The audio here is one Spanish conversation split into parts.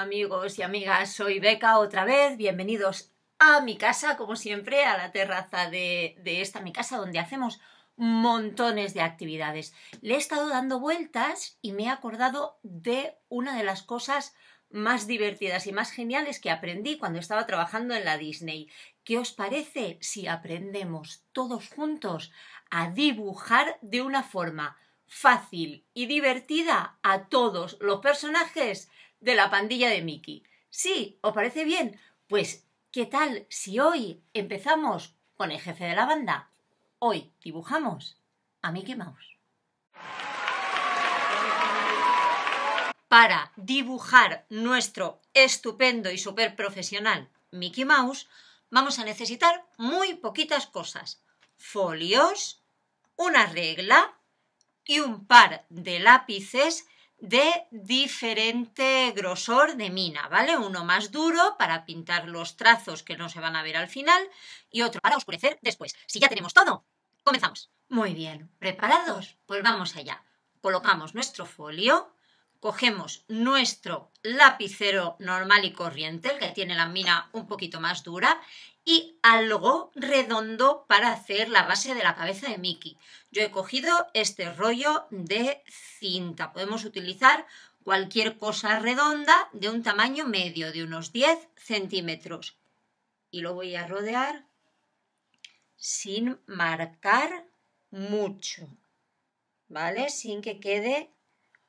amigos y amigas, soy Beca otra vez, bienvenidos a mi casa, como siempre, a la terraza de, de, esta mi casa donde hacemos montones de actividades. Le he estado dando vueltas y me he acordado de una de las cosas más divertidas y más geniales que aprendí cuando estaba trabajando en la Disney. ¿Qué os parece si aprendemos todos juntos a dibujar de una forma fácil y divertida a todos los personajes de la pandilla de Mickey. ¿Sí? ¿Os parece bien? Pues, ¿qué tal si hoy empezamos con el jefe de la banda? Hoy dibujamos a Mickey Mouse. Para dibujar nuestro estupendo y super profesional Mickey Mouse, vamos a necesitar muy poquitas cosas. Folios, una regla, y un par de lápices de diferente grosor de mina, ¿vale? Uno más duro para pintar los trazos que no se van a ver al final y otro para oscurecer después. Si ya tenemos todo, comenzamos. Muy bien, ¿preparados? Pues vamos allá. Colocamos nuestro folio, cogemos nuestro lapicero normal y corriente, el que tiene la mina un poquito más dura, y algo redondo para hacer la base de la cabeza de Mickey. Yo he cogido este rollo de cinta. Podemos utilizar cualquier cosa redonda de un tamaño medio, de unos 10 centímetros. Y lo voy a rodear sin marcar mucho, ¿vale? Sin que quede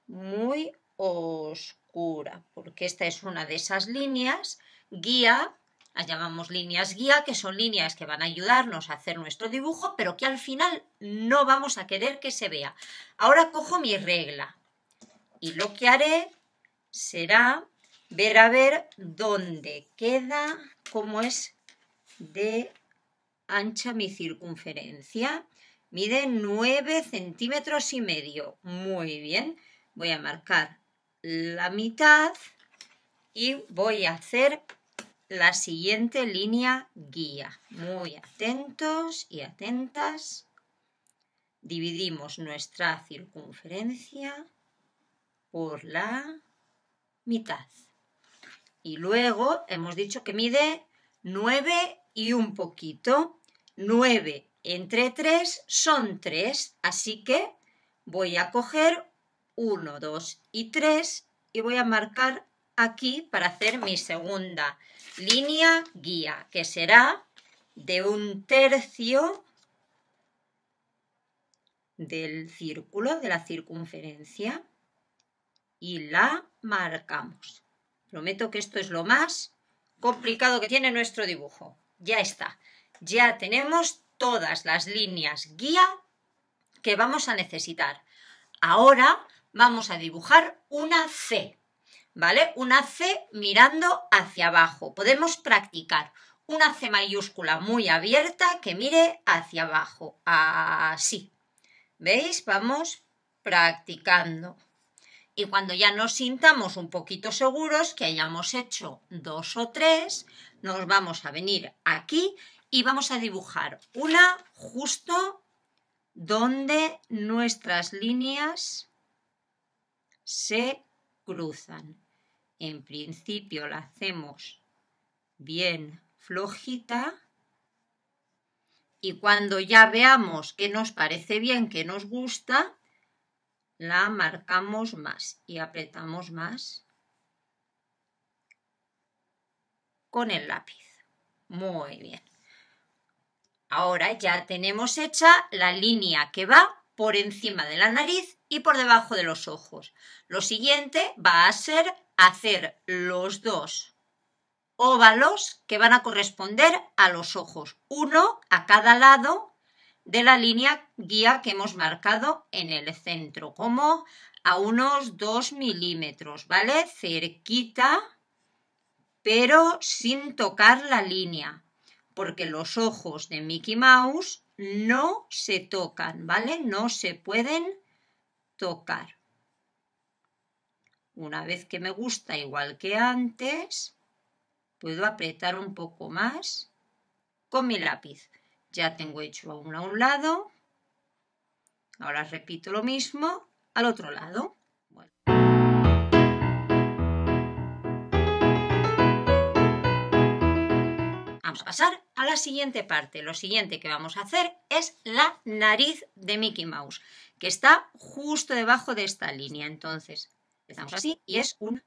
muy oscura, porque esta es una de esas líneas guía las llamamos líneas guía, que son líneas que van a ayudarnos a hacer nuestro dibujo, pero que al final no vamos a querer que se vea. Ahora cojo mi regla y lo que haré será ver a ver dónde queda, cómo es de ancha mi circunferencia. Mide 9 centímetros y medio. Muy bien. Voy a marcar la mitad y voy a hacer la siguiente línea guía. Muy atentos y atentas. Dividimos nuestra circunferencia por la mitad. Y luego hemos dicho que mide 9 y un poquito. 9 entre 3 son 3, así que voy a coger 1, 2 y 3 y voy a marcar aquí para hacer mi segunda línea guía, que será de un tercio del círculo, de la circunferencia, y la marcamos. Prometo que esto es lo más complicado que tiene nuestro dibujo. Ya está, ya tenemos todas las líneas guía que vamos a necesitar. Ahora vamos a dibujar una C. ¿vale? Una C mirando hacia abajo. Podemos practicar una C mayúscula muy abierta que mire hacia abajo, así. ¿Veis? Vamos practicando. Y cuando ya nos sintamos un poquito seguros que hayamos hecho dos o tres, nos vamos a venir aquí y vamos a dibujar una justo donde nuestras líneas se cruzan. En principio la hacemos bien flojita y cuando ya veamos que nos parece bien, que nos gusta, la marcamos más y apretamos más con el lápiz. Muy bien. Ahora ya tenemos hecha la línea que va por encima de la nariz y por debajo de los ojos. Lo siguiente va a ser hacer los dos óvalos que van a corresponder a los ojos, uno a cada lado de la línea guía que hemos marcado en el centro, como a unos 2 milímetros, ¿vale? Cerquita, pero sin tocar la línea, porque los ojos de Mickey Mouse no se tocan, ¿vale? No se pueden tocar. Una vez que me gusta igual que antes, puedo apretar un poco más con mi lápiz. Ya tengo hecho uno a un lado. Ahora repito lo mismo al otro lado. Vamos a pasar a la siguiente parte. Lo siguiente que vamos a hacer es la nariz de Mickey Mouse, que está justo debajo de esta línea. Entonces, Empezamos así y es un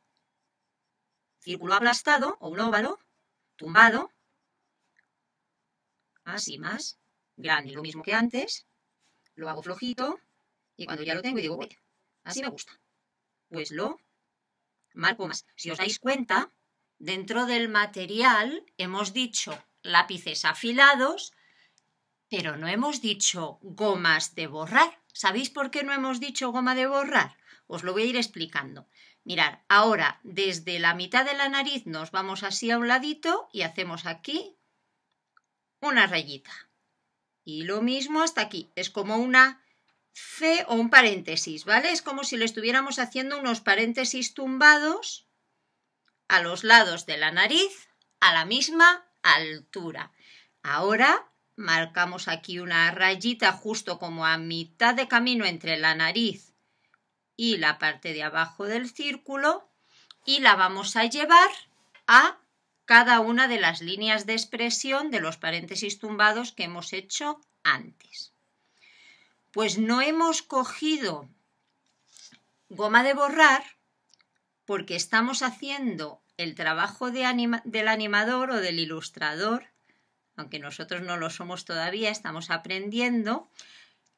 círculo aplastado o un óvalo tumbado, así más, grande, lo mismo que antes, lo hago flojito y cuando ya lo tengo y digo, uy, así me gusta, pues lo marco más. Si os dais cuenta, dentro del material hemos dicho lápices afilados, pero no hemos dicho gomas de borrar. ¿Sabéis por qué no hemos dicho goma de borrar? Os lo voy a ir explicando. Mirad, ahora desde la mitad de la nariz nos vamos así a un ladito y hacemos aquí una rayita. Y lo mismo hasta aquí. Es como una C o un paréntesis, ¿vale? Es como si le estuviéramos haciendo unos paréntesis tumbados a los lados de la nariz a la misma altura. Ahora marcamos aquí una rayita justo como a mitad de camino entre la nariz y la parte de abajo del círculo y la vamos a llevar a cada una de las líneas de expresión de los paréntesis tumbados que hemos hecho antes. Pues no hemos cogido goma de borrar porque estamos haciendo el trabajo del animador o del ilustrador, aunque nosotros no lo somos todavía, estamos aprendiendo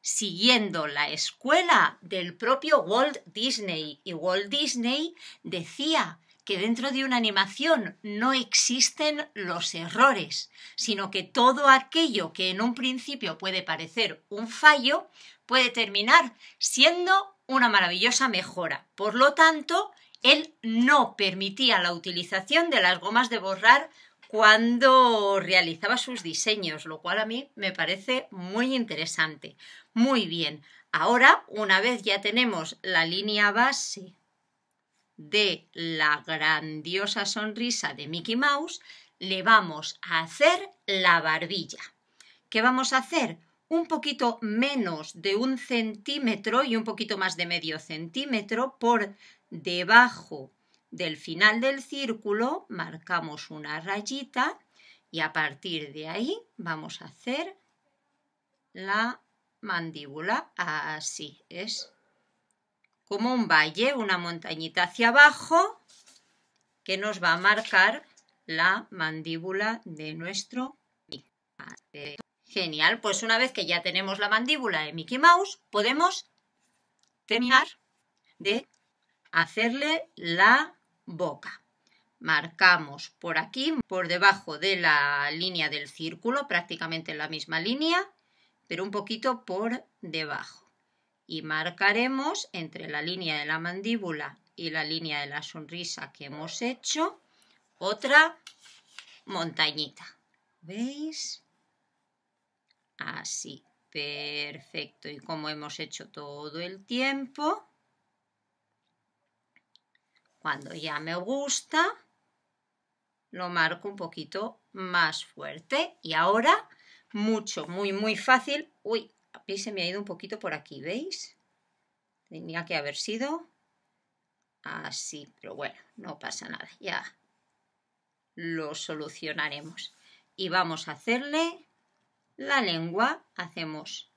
siguiendo la escuela del propio Walt Disney. Y Walt Disney decía que dentro de una animación no existen los errores, sino que todo aquello que en un principio puede parecer un fallo puede terminar siendo una maravillosa mejora. Por lo tanto, él no permitía la utilización de las gomas de borrar cuando realizaba sus diseños, lo cual a mí me parece muy interesante. Muy bien, ahora una vez ya tenemos la línea base de la grandiosa sonrisa de Mickey Mouse, le vamos a hacer la barbilla. ¿Qué vamos a hacer? Un poquito menos de un centímetro y un poquito más de medio centímetro por debajo del final del círculo, marcamos una rayita y a partir de ahí vamos a hacer la mandíbula, así es como un valle, una montañita hacia abajo que nos va a marcar la mandíbula de nuestro Genial, pues una vez que ya tenemos la mandíbula de Mickey Mouse, podemos terminar de hacerle la boca. Marcamos por aquí, por debajo de la línea del círculo, prácticamente en la misma línea, pero un poquito por debajo. Y marcaremos entre la línea de la mandíbula y la línea de la sonrisa que hemos hecho otra montañita. ¿Veis? Así, perfecto. Y como hemos hecho todo el tiempo, cuando ya me gusta, lo marco un poquito más fuerte. Y ahora mucho, muy, muy fácil. Uy, se me ha ido un poquito por aquí, ¿veis? Tenía que haber sido así, pero bueno, no pasa nada, ya lo solucionaremos. Y vamos a hacerle la lengua, hacemos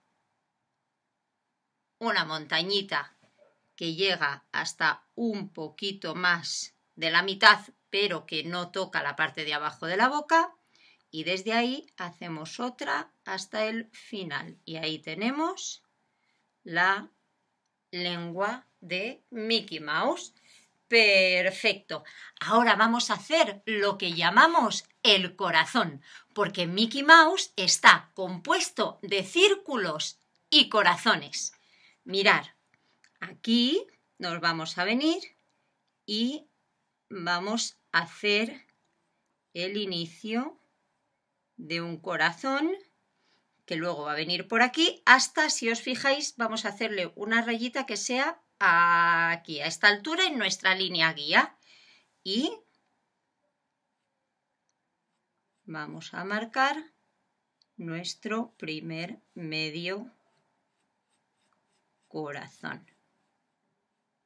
una montañita que llega hasta un poquito más de la mitad, pero que no toca la parte de abajo de la boca y desde ahí hacemos otra hasta el final. Y ahí tenemos la lengua de Mickey Mouse. Perfecto. Ahora vamos a hacer lo que llamamos el corazón, porque Mickey Mouse está compuesto de círculos y corazones. Mirad, aquí nos vamos a venir y vamos a hacer el inicio de un corazón que luego va a venir por aquí hasta, si os fijáis, vamos a hacerle una rayita que sea aquí, a esta altura en nuestra línea guía. Y vamos a marcar nuestro primer medio corazón.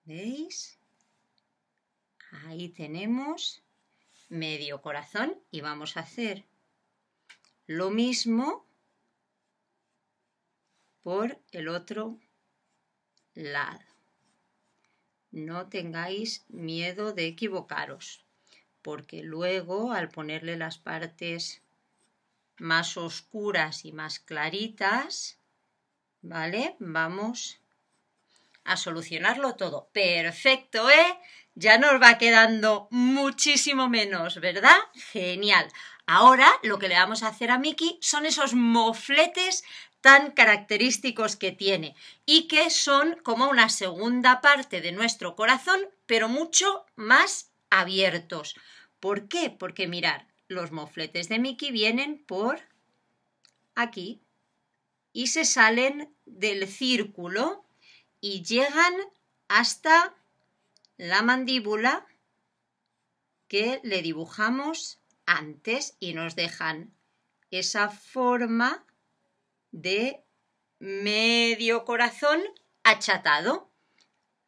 ¿Veis? Ahí tenemos medio corazón y vamos a hacer lo mismo por el otro lado. No tengáis miedo de equivocaros, porque luego al ponerle las partes más oscuras y más claritas, ¿vale? Vamos a solucionarlo todo. Perfecto, ¿eh? Ya nos va quedando muchísimo menos, ¿verdad? Genial. Ahora lo que le vamos a hacer a Miki son esos mofletes tan característicos que tiene y que son como una segunda parte de nuestro corazón, pero mucho más abiertos. ¿Por qué? Porque mirar, los mofletes de Mickey vienen por aquí y se salen del círculo y llegan hasta la mandíbula que le dibujamos antes y nos dejan esa forma de medio corazón achatado.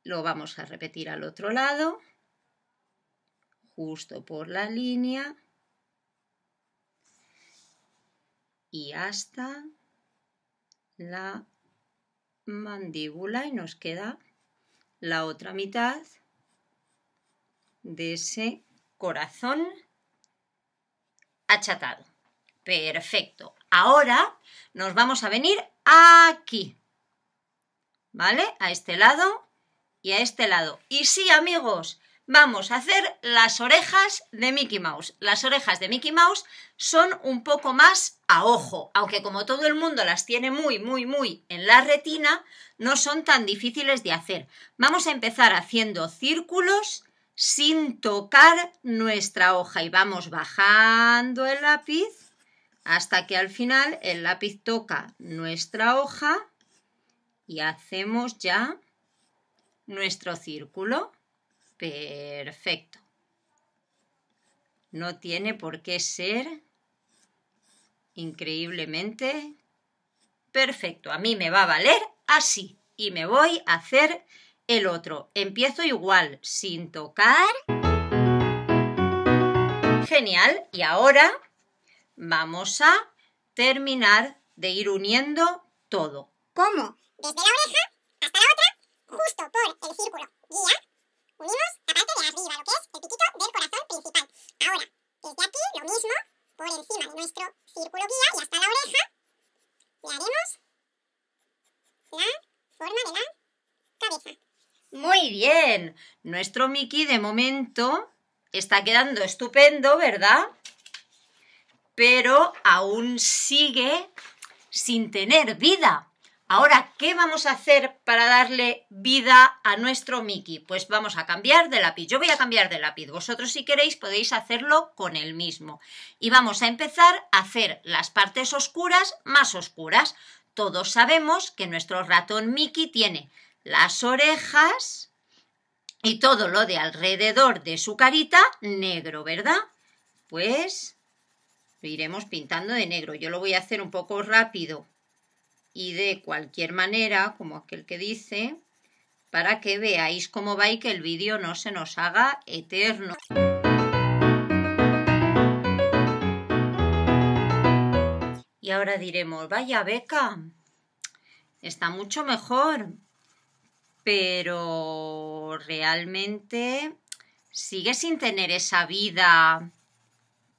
Lo vamos a repetir al otro lado, justo por la línea y hasta la mandíbula y nos queda la otra mitad de ese corazón achatado. Perfecto. Ahora nos vamos a venir aquí. ¿Vale? A este lado y a este lado. Y sí, amigos, vamos a hacer las orejas de Mickey Mouse. Las orejas de Mickey Mouse son un poco más a ojo, aunque como todo el mundo las tiene muy, muy, muy en la retina, no son tan difíciles de hacer. Vamos a empezar haciendo círculos sin tocar nuestra hoja y vamos bajando el lápiz hasta que al final el lápiz toca nuestra hoja y hacemos ya nuestro círculo perfecto. No tiene por qué ser increíblemente perfecto. A mí me va a valer así y me voy a hacer el otro. Empiezo igual, sin tocar. Genial. Y ahora vamos a terminar de ir uniendo todo. ¿Cómo? Desde la oreja hasta la otra, justo por el círculo guía Unimos pues la parte de arriba, lo que es el piquito del corazón principal. Ahora, desde aquí lo mismo, por encima de nuestro círculo guía y hasta la oreja, le haremos la forma de la cabeza. Muy bien, nuestro Mickey de momento está quedando estupendo, ¿verdad? Pero aún sigue sin tener vida. Ahora, ¿qué vamos a hacer para darle vida a nuestro Mickey? Pues vamos a cambiar de lápiz. Yo voy a cambiar de lápiz. Vosotros si queréis podéis hacerlo con el mismo. Y vamos a empezar a hacer las partes oscuras más oscuras. Todos sabemos que nuestro ratón Mickey tiene las orejas y todo lo de alrededor de su carita negro, ¿verdad? Pues lo iremos pintando de negro. Yo lo voy a hacer un poco rápido y de cualquier manera, como aquel que dice, para que veáis cómo va y que el vídeo no se nos haga eterno. Y ahora diremos, vaya beca, está mucho mejor, pero realmente sigue sin tener esa vida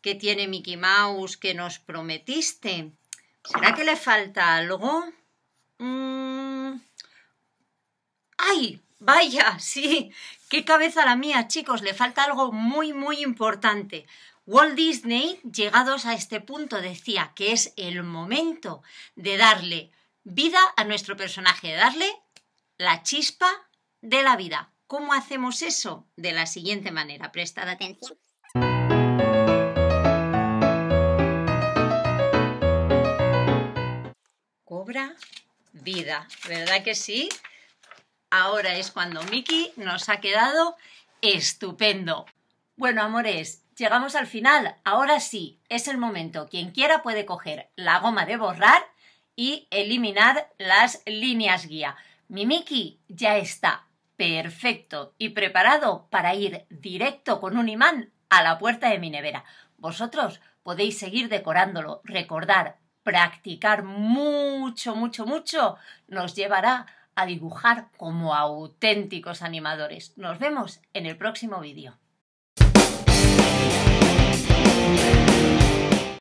que tiene Mickey Mouse que nos prometiste. ¿Será que le falta algo? Mm. ¡Ay! Vaya, sí, qué cabeza la mía, chicos, le falta algo muy, muy importante. Walt Disney, llegados a este punto, decía que es el momento de darle vida a nuestro personaje, de darle la chispa de la vida. ¿Cómo hacemos eso? De la siguiente manera, prestad atención. obra vida, ¿verdad que sí? Ahora es cuando Miki nos ha quedado estupendo. Bueno, amores, llegamos al final. Ahora sí, es el momento. Quien quiera puede coger la goma de borrar y eliminar las líneas guía. Mi Miki ya está perfecto y preparado para ir directo con un imán a la puerta de mi nevera. Vosotros podéis seguir decorándolo. Recordar, practicar mucho, mucho, mucho nos llevará a dibujar como auténticos animadores. Nos vemos en el próximo vídeo.